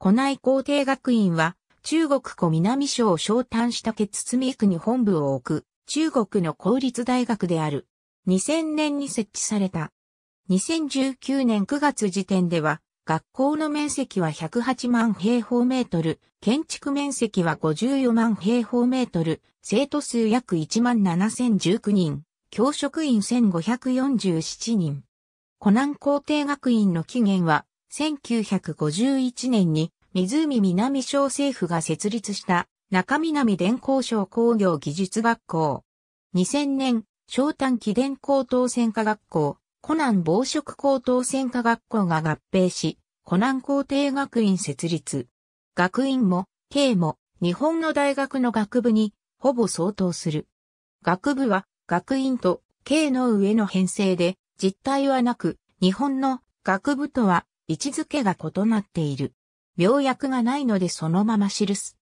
湖内皇帝学院は、中国湖南省小丹下家堤区に本部を置く、中国の公立大学である。2000年に設置された。2019年9月時点では、学校の面積は108万平方メートル、建築面積は54万平方メートル、生徒数約1万7019人、教職員1547人。湖南校庭学院の起源は、1951年に湖南省政府が設立した中南電工省工業技術学校。2000年、小短期電工当選科学校、湖南防食高等専科学校が合併し、湖南工程学院設立。学院も、系も、日本の大学の学部に、ほぼ相当する。学部は、学院と、系の上の編成で、実態はなく、日本の学部とは位置づけが異なっている。病薬がないのでそのまま記す。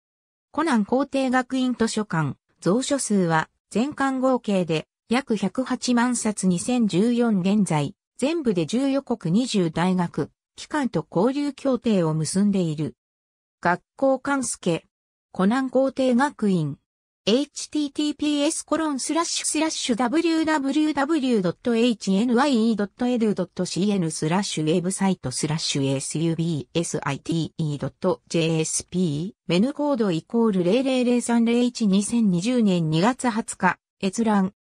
コナン皇帝学院図書館、蔵書数は全館合計で約108万冊2014現在、全部で14国20大学、機関と交流協定を結んでいる。学校関助、コナン皇帝学院。https://www.hny.edu.cn スラッシュウェブサイトスラッシュ subsite.jsp メヌコードイコール00030122020年2月20日閲覧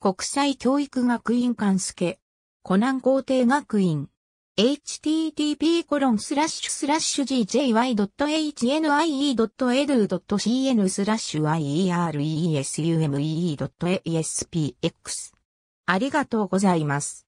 国際教育学院関助コナン皇帝学院 http://gjy.hnie.edu.cn スラッシュ ieresume.aspx ありがとうございます。